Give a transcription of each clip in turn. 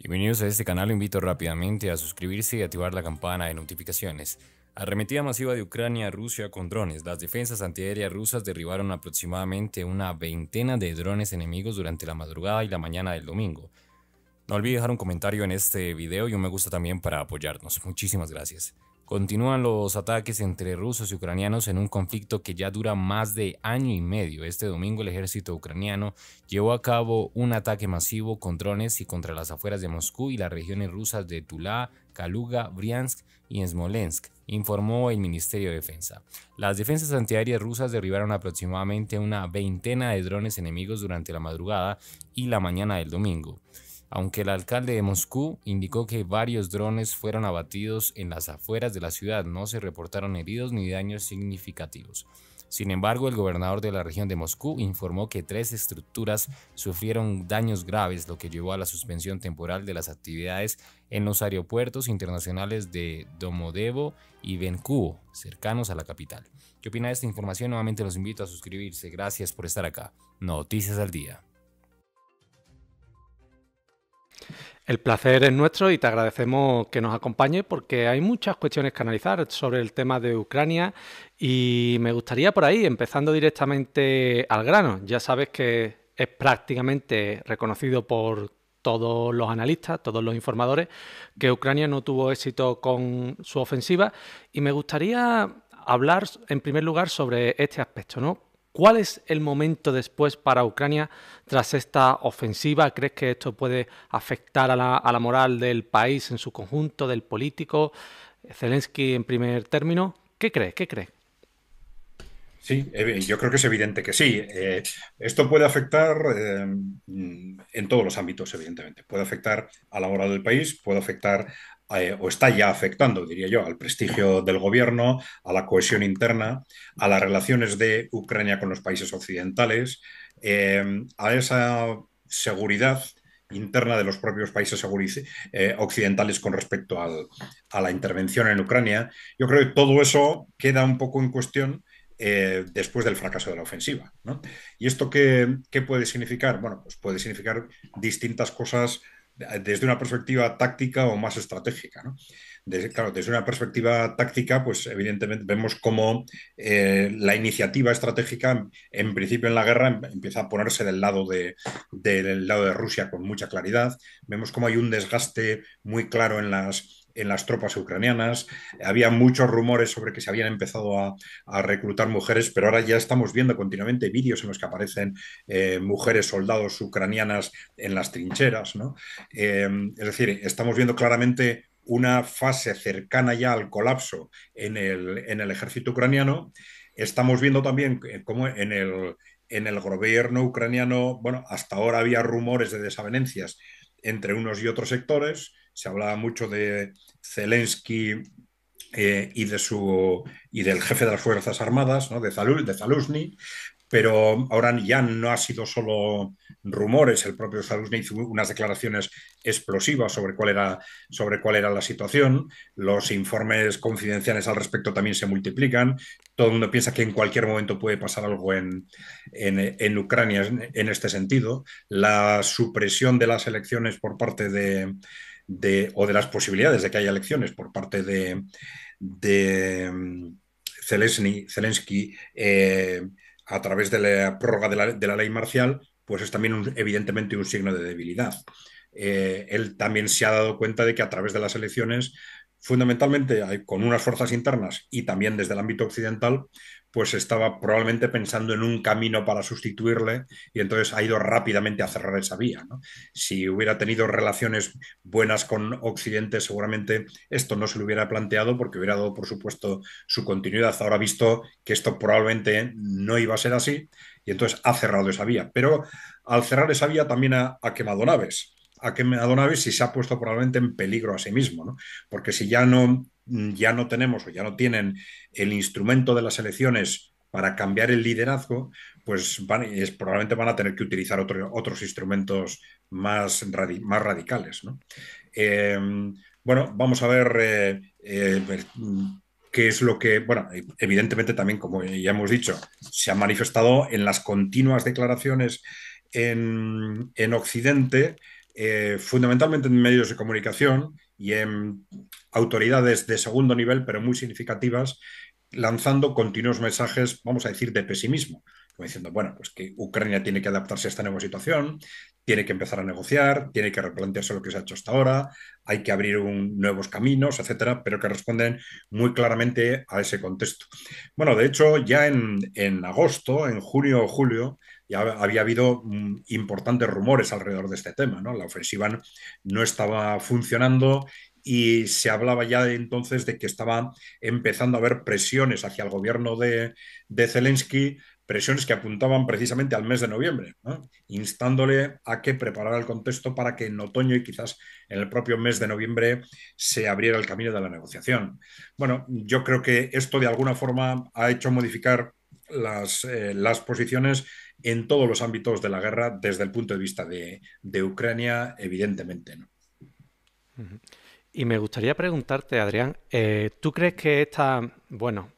Bienvenidos a este canal, invito rápidamente a suscribirse y activar la campana de notificaciones. Arremetida masiva de Ucrania a Rusia con drones. Las defensas antiaéreas rusas derribaron aproximadamente una veintena de drones enemigos durante la madrugada y la mañana del domingo. No olvides dejar un comentario en este video y un me gusta también para apoyarnos. Muchísimas gracias. Continúan los ataques entre rusos y ucranianos en un conflicto que ya dura más de año y medio. Este domingo el ejército ucraniano llevó a cabo un ataque masivo con drones y contra las afueras de Moscú y las regiones rusas de Tula, Kaluga, Bryansk y Smolensk, informó el Ministerio de Defensa. Las defensas antiaéreas rusas derribaron aproximadamente una veintena de drones enemigos durante la madrugada y la mañana del domingo aunque el alcalde de Moscú indicó que varios drones fueron abatidos en las afueras de la ciudad, no se reportaron heridos ni daños significativos. Sin embargo, el gobernador de la región de Moscú informó que tres estructuras sufrieron daños graves, lo que llevó a la suspensión temporal de las actividades en los aeropuertos internacionales de Domodevo y Bencubo, cercanos a la capital. ¿Qué opina de esta información? Nuevamente los invito a suscribirse. Gracias por estar acá. Noticias al día. El placer es nuestro y te agradecemos que nos acompañe porque hay muchas cuestiones que analizar sobre el tema de Ucrania y me gustaría por ahí, empezando directamente al grano. Ya sabes que es prácticamente reconocido por todos los analistas, todos los informadores, que Ucrania no tuvo éxito con su ofensiva y me gustaría hablar en primer lugar sobre este aspecto, ¿no? ¿Cuál es el momento después para Ucrania tras esta ofensiva? ¿Crees que esto puede afectar a la, moral del país en su conjunto, del político? Zelensky en primer término. ¿Qué crees? ¿Qué crees? Sí, eh, yo creo que es evidente que sí. Eh, esto puede afectar eh, en todos los ámbitos, evidentemente. Puede afectar a la moral del país, puede afectar eh, o está ya afectando, diría yo, al prestigio del gobierno, a la cohesión interna, a las relaciones de Ucrania con los países occidentales, em, a esa seguridad interna de los propios países eh, occidentales con respecto a la intervención en Ucrania. Yo creo que todo eso queda un poco en cuestión eh, después del fracaso de la ofensiva. ¿Y esto qué, qué, puede significar? Bueno, pues puede significar distintas cosas desde una perspectiva táctica o más estratégica. Desde, claro, desde una perspectiva táctica, pues evidentemente vemos cómo eh, la iniciativa estratégica, en principio en la guerra, em, empieza a ponerse del lado de, del lado de Rusia con mucha claridad. Vemos cómo hay un desgaste muy claro en las en las tropas ucranianas, había muchos rumores sobre que se habían empezado a, reclutar mujeres, pero ahora ya estamos viendo continuamente vídeos en los que aparecen eh, mujeres soldados ucranianas en las trincheras. Eh, es decir, estamos viendo claramente una fase cercana ya al colapso en el, ejército ucraniano. Estamos viendo también eh, cómo en el, en el gobierno ucraniano, bueno, hasta ahora había rumores de desavenencias entre unos y otros sectores. Se hablaba mucho de Zelensky eh, y, de su, y del jefe de las Fuerzas Armadas, de, Zalusny. de pero ahora ya no ha sido solo rumores, el propio Sarkozy hizo unas declaraciones explosivas sobre cuál, era, sobre cuál era la situación, los informes confidenciales al respecto también se multiplican, todo el mundo piensa que en cualquier momento puede pasar algo en, Ucrania en este sentido, la supresión de las elecciones por parte de, o de las posibilidades de que haya elecciones por parte de... de mm, Zelensky, eh, a través de la prórroga de la, ley marcial, pues es también evidentemente un signo de debilidad. Eh, él también se ha dado cuenta de que a través de las elecciones fundamentalmente eh, con unas fuerzas internas y también desde el ámbito occidental, pues estaba probablemente pensando en un camino para sustituirle y entonces ha ido rápidamente a cerrar esa vía. Si hubiera tenido relaciones buenas con Occidente, seguramente esto no se lo hubiera planteado porque hubiera dado, por supuesto, su continuidad. Ahora visto que esto probablemente no iba a ser así y entonces ha cerrado esa vía. Pero al cerrar esa vía también ha, ha quemado naves a, que, y si se ha puesto probablemente en peligro a sí mismo, Porque si ya no, mm, ya no tenemos o ya no tienen el instrumento de las elecciones para cambiar el liderazgo, pues probablemente van a tener que utilizar otros instrumentos más, más radicales. Em, bueno, vamos a ver eh, eh, mm, qué es lo que, bueno, e, evidentemente también, como ya hemos dicho, se ha manifestado en las continuas declaraciones en, en Occidente eh, fundamentalmente en medios de comunicación y en autoridades de segundo nivel, pero muy significativas, lanzando continuos mensajes, vamos a decir, de pesimismo, diciendo, bueno, pues que Ucrania tiene que adaptarse a esta nueva situación, tiene que empezar a negociar, tiene que replantearse lo que se ha hecho hasta ahora, hay que abrir nuevos caminos, etcétera, pero que responden muy claramente a ese contexto. Bueno, de hecho, ya en, en agosto, en junio o julio, ya había habido mm, importantes rumores alrededor de este tema. La ofensiva no estaba funcionando y se hablaba ya entonces de que estaba empezando a haber presiones hacia el gobierno de, de Zelensky, presiones que apuntaban precisamente al mes de noviembre, instándole a que preparara el contexto para que en otoño y quizás en el propio mes de noviembre se abriera el camino de la negociación. Bueno, yo creo que esto de alguna forma ha hecho modificar las, eh, las posiciones en todos los ámbitos de la guerra desde el punto de vista de, Ucrania, evidentemente. ¿no? Y me gustaría preguntarte, Adrián, eh, ¿tú crees que esta, bueno,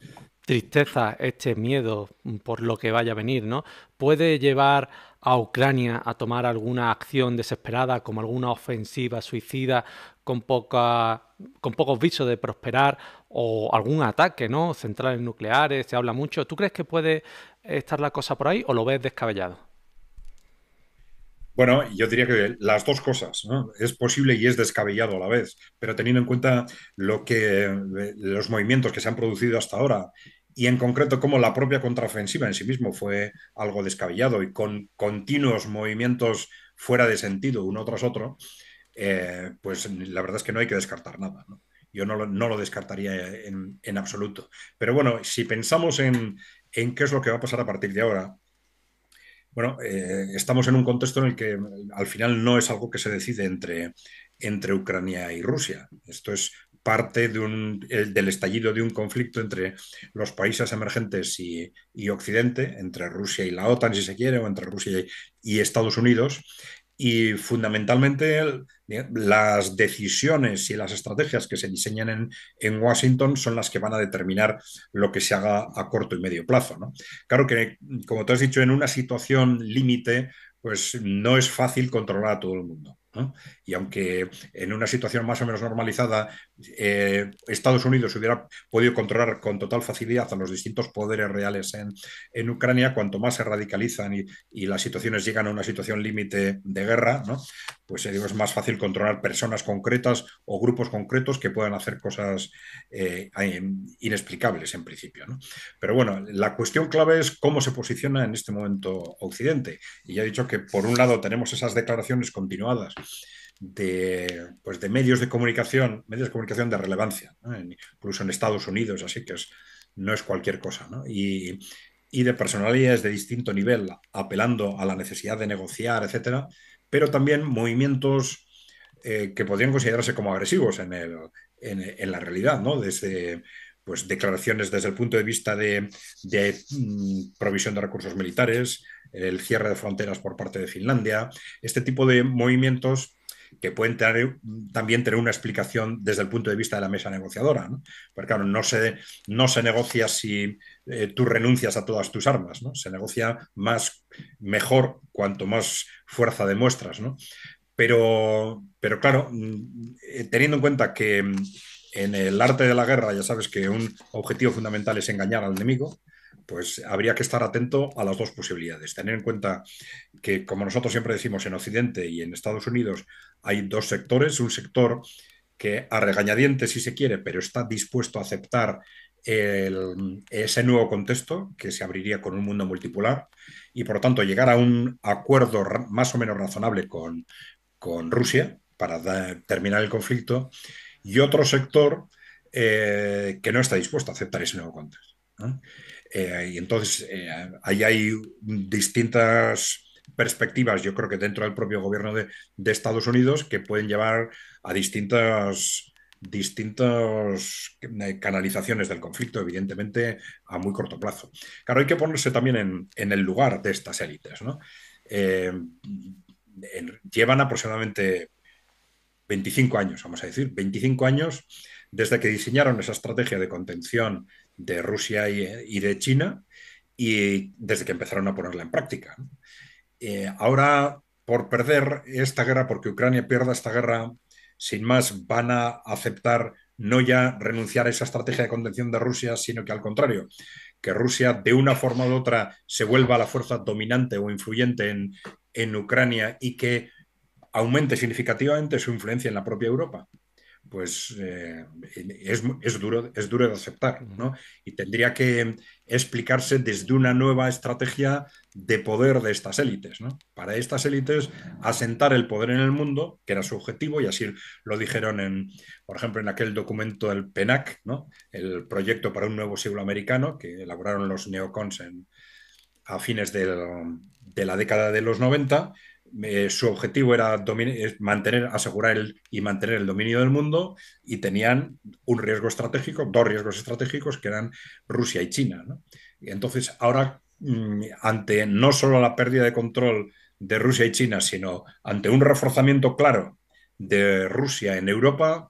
tristeza, este miedo por lo que vaya a venir, ¿no? ¿Puede llevar a Ucrania a tomar alguna acción desesperada, como alguna ofensiva suicida con, poca, con pocos visos de prosperar o algún ataque, ¿no? Centrales nucleares, se habla mucho. ¿Tú crees que puede estar la cosa por ahí o lo ves descabellado? Bueno, yo diría que las dos cosas, ¿no? Es posible y es descabellado a la vez, pero teniendo en cuenta lo que eh, los movimientos que se han producido hasta ahora y en concreto cómo la propia contraofensiva en sí mismo fue algo descabellado y con continuos movimientos fuera de sentido uno tras otro, eh, pues la verdad es que no hay que descartar nada. ¿no? yo no lo, descartaría en, absoluto. Pero bueno, si pensamos en, qué es lo que va a pasar a partir de ahora, bueno, eh, estamos en un contexto en el que al final no es algo que se decide entre, entre Ucrania y Rusia. Esto es parte de un, del estallido de un conflicto entre los países emergentes y, Occidente, entre Rusia y la OTAN, si se quiere, o entre Rusia y Estados Unidos, y fundamentalmente eh, las decisiones y las estrategias que se diseñan en, en, Washington son las que van a determinar lo que se haga a corto y medio plazo. Claro que, como te has dicho, en una situación límite, pues no es fácil controlar a todo el mundo. Y aunque en una situación más o menos normalizada eh, Estados Unidos hubiera podido controlar con total facilidad a los distintos poderes reales en, Ucrania, cuanto más se radicalizan y, y, las situaciones llegan a una situación límite de guerra, ¿no? pues eh, es más fácil controlar personas concretas o grupos concretos que puedan hacer cosas eh, inexplicables en principio. Pero bueno, la cuestión clave es cómo se posiciona en este momento Occidente. Y ya he dicho que por un lado tenemos esas declaraciones continuadas de, pues de medios de comunicación, medios de comunicación de relevancia, incluso en Estados Unidos, así que no es cualquier cosa. Y, y de personalidades de distinto nivel apelando a la necesidad de negociar, etcétera, pero también movimientos eh, que podrían considerarse como agresivos en, la realidad, ¿no? Desde pues, declaraciones desde el punto de vista de, mm, provisión de recursos militares, el cierre de fronteras por parte de Finlandia, este tipo de movimientos que pueden tener, también tener una explicación desde el punto de vista de la mesa negociadora. Porque claro, no se, no se negocia si eh, tú renuncias a todas tus armas, ¿no? se negocia más, mejor, cuanto más fuerza demuestras. ¿no? Pero, pero claro, mm, eh, teniendo en cuenta que mm, en el arte de la guerra ya sabes que un objetivo fundamental es engañar al enemigo, pues habría que estar atento a las dos posibilidades. Tener en cuenta que, como nosotros siempre decimos, en Occidente y en Estados Unidos hay dos sectores. Un sector que a regañadientes, si se quiere, pero está dispuesto a aceptar ese nuevo contexto que se abriría con un mundo multipolar y, por lo tanto, llegar a un acuerdo más o menos razonable con, Rusia para terminar el conflicto. Y otro sector eh, que no está dispuesto a aceptar ese nuevo contexto. Eh, y entonces eh, ahí hay distintas perspectivas, yo creo que dentro del propio gobierno de, Estados Unidos, que pueden llevar a distintas canalizaciones del conflicto, evidentemente, a muy corto plazo. Claro, hay que ponerse también en, el lugar de estas élites. Eh, llevan aproximadamente 25 años, vamos a decir, 25 años desde que diseñaron esa estrategia de contención de Rusia y, de China y desde que empezaron a ponerla en práctica. Eh, ahora, por perder esta guerra, porque Ucrania pierda esta guerra, sin más van a aceptar no ya renunciar a esa estrategia de contención de Rusia, sino que al contrario, que Rusia de una forma u otra se vuelva la fuerza dominante o influyente en Ucrania y que aumente significativamente su influencia en la propia Europa pues eh, es, es, duro, es duro de aceptar, Y tendría que explicarse desde una nueva estrategia de poder de estas élites, Para estas élites, asentar el poder en el mundo, que era su objetivo, y así lo dijeron, en, por ejemplo, en aquel documento del PENAC, ¿no? El proyecto para un nuevo siglo americano, que elaboraron los neocons en, a fines de la década de los 90, su objetivo era mantener, asegurar el, y mantener el dominio del mundo y tenían un riesgo estratégico, dos riesgos estratégicos que eran Rusia y China. Y entonces, ahora, mm, ante no solo la pérdida de control de Rusia y China, sino ante un reforzamiento claro de Rusia en Europa,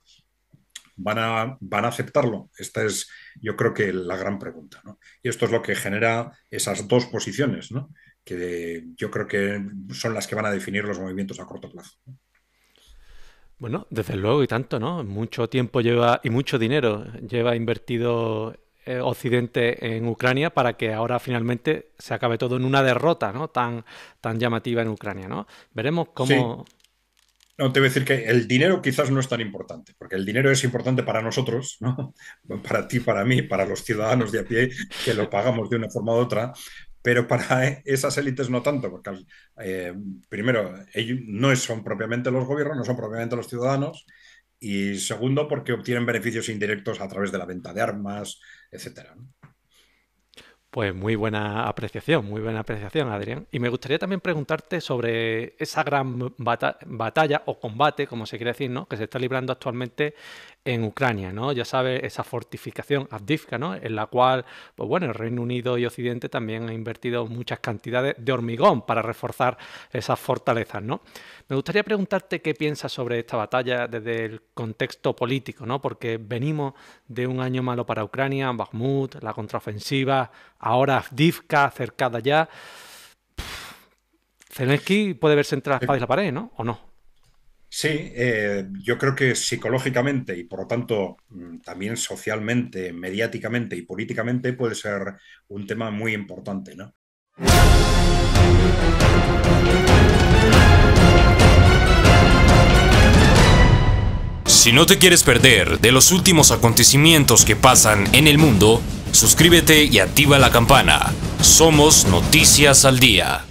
van a, van a aceptarlo. Esta es, yo creo que, la gran pregunta. Y esto es lo que genera esas dos posiciones, ¿no? que yo creo que son las que van a definir los movimientos a corto plazo. Bueno, desde luego y tanto, ¿no? Mucho tiempo lleva y mucho dinero lleva invertido eh, Occidente en Ucrania para que ahora finalmente se acabe todo en una derrota, ¿no? Tan, tan llamativa en Ucrania, ¿no? Veremos cómo. No, te voy a decir que el dinero quizás no es tan importante, porque el dinero es importante para nosotros, ¿no? para ti, para mí, para los ciudadanos de a pie que lo pagamos de una forma u otra, pero para esas élites no tanto, porque eh, primero, ellos no son propiamente los gobiernos, no son propiamente los ciudadanos, y segundo, porque obtienen beneficios indirectos a través de la venta de armas, etcétera. Pues muy buena apreciación, muy buena apreciación, Adrián. Y me gustaría también preguntarte sobre esa gran batalla o combate, como se quiere decir, ¿no? que se está librando actualmente en Ucrania, ¿no? Ya sabe, esa fortificación Avdivka, ¿no? En la cual, pues bueno, el Reino Unido y Occidente también han invertido muchas cantidades de hormigón para reforzar esas fortalezas, ¿no? Me gustaría preguntarte qué piensas sobre esta batalla desde el contexto político, ¿no? Porque venimos de un año malo para Ucrania, Bakhmut, la contraofensiva, ahora Avdivka, cercada ya. Zelensky puede verse entre las paredes y la pared, ¿no? ¿O no? Sí, eh, yo creo que psicológicamente y por lo tanto mm, también socialmente, mediáticamente y políticamente puede ser un tema muy importante, ¿no? Si no te quieres perder de los últimos acontecimientos que pasan en el mundo, suscríbete y activa la campana. Somos Noticias al Día.